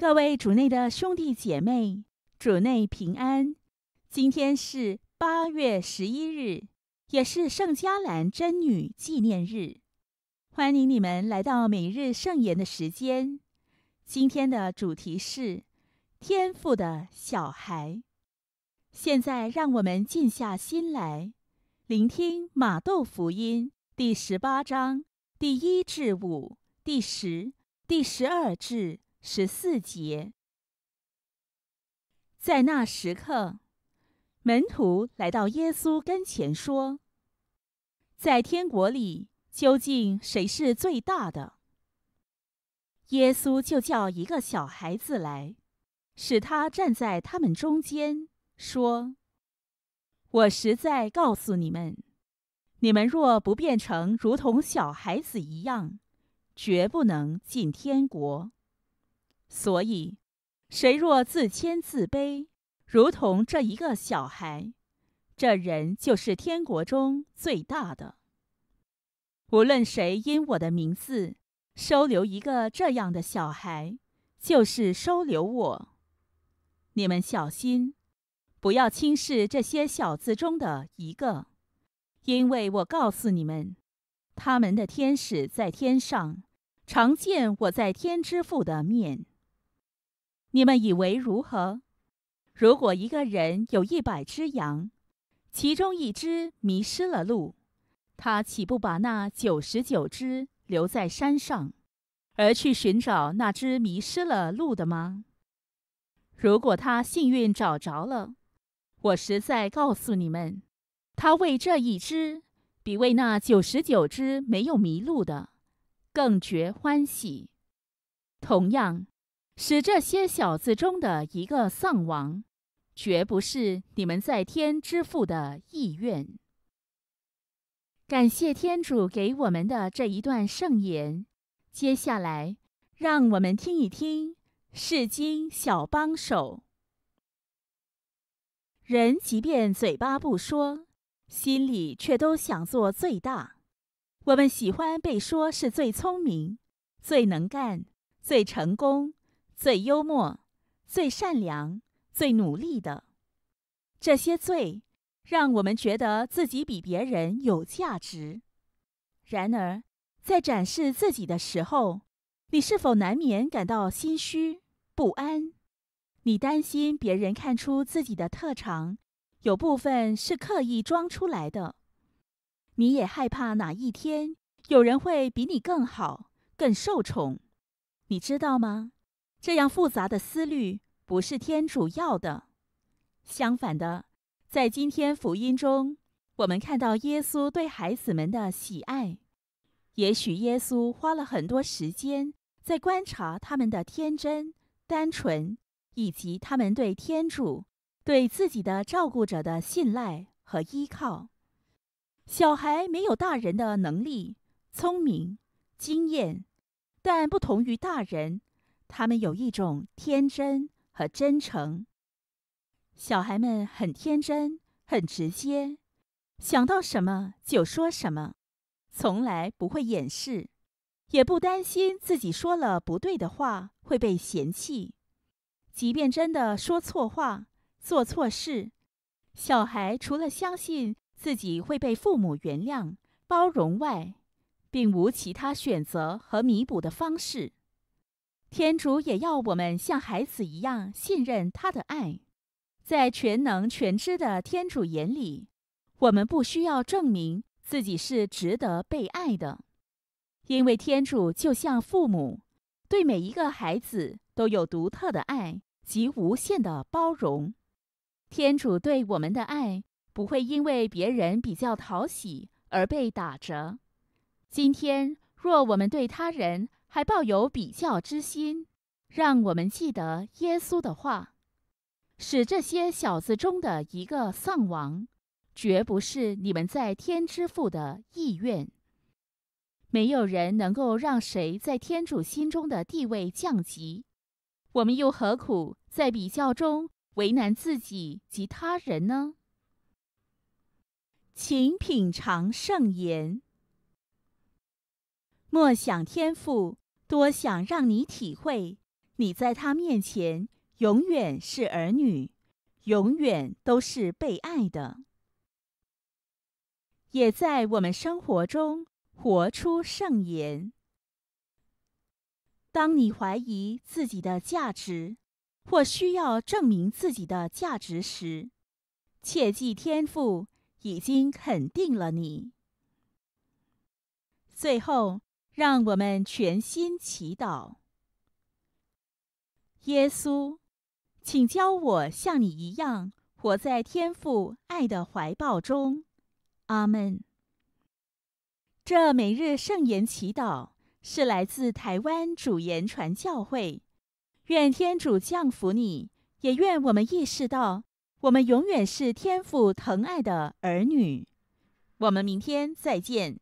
各位主内的兄弟姐妹，主内平安。今天是八月十一日，也是圣加兰真女纪念日。欢迎你们来到每日圣言的时间。今天的主题是天赋的小孩。现在让我们静下心来，聆听马窦福音第十八章第一至五、第十、第十二至。十四节，在那时刻，门徒来到耶稣跟前，说：“在天国里，究竟谁是最大的？”耶稣就叫一个小孩子来，使他站在他们中间，说：“我实在告诉你们，你们若不变成如同小孩子一样，绝不能进天国。”所以，谁若自谦自卑，如同这一个小孩，这人就是天国中最大的。无论谁因我的名字收留一个这样的小孩，就是收留我。你们小心，不要轻视这些小子中的一个，因为我告诉你们，他们的天使在天上，常见我在天之父的面。你们以为如何？如果一个人有一百只羊，其中一只迷失了路，他岂不把那九十九只留在山上，而去寻找那只迷失了路的吗？如果他幸运找着了，我实在告诉你们，他为这一只，比为那九十九只没有迷路的，更觉欢喜。同样。使这些小子中的一个丧亡，绝不是你们在天之父的意愿。感谢天主给我们的这一段圣言。接下来，让我们听一听《圣经小帮手》。人即便嘴巴不说，心里却都想做最大。我们喜欢被说是最聪明、最能干、最成功。最幽默、最善良、最努力的这些“最”，让我们觉得自己比别人有价值。然而，在展示自己的时候，你是否难免感到心虚不安？你担心别人看出自己的特长有部分是刻意装出来的。你也害怕哪一天有人会比你更好、更受宠。你知道吗？这样复杂的思虑不是天主要的。相反的，在今天福音中，我们看到耶稣对孩子们的喜爱。也许耶稣花了很多时间在观察他们的天真、单纯，以及他们对天主、对自己的照顾者的信赖和依靠。小孩没有大人的能力、聪明、经验，但不同于大人。他们有一种天真和真诚。小孩们很天真，很直接，想到什么就说什么，从来不会掩饰，也不担心自己说了不对的话会被嫌弃。即便真的说错话、做错事，小孩除了相信自己会被父母原谅、包容外，并无其他选择和弥补的方式。天主也要我们像孩子一样信任他的爱，在全能全知的天主眼里，我们不需要证明自己是值得被爱的，因为天主就像父母，对每一个孩子都有独特的爱及无限的包容。天主对我们的爱不会因为别人比较讨喜而被打折。今天，若我们对他人，还抱有比较之心，让我们记得耶稣的话：使这些小子中的一个丧亡，绝不是你们在天之父的意愿。没有人能够让谁在天主心中的地位降级。我们又何苦在比较中为难自己及他人呢？请品尝圣言。莫想天赋，多想让你体会，你在他面前永远是儿女，永远都是被爱的。也在我们生活中活出圣言。当你怀疑自己的价值，或需要证明自己的价值时，切记天赋已经肯定了你。最后。让我们全心祈祷。耶稣，请教我像你一样，活在天父爱的怀抱中。阿门。这每日圣言祈祷是来自台湾主言传教会。愿天主降福你，也愿我们意识到，我们永远是天父疼爱的儿女。我们明天再见。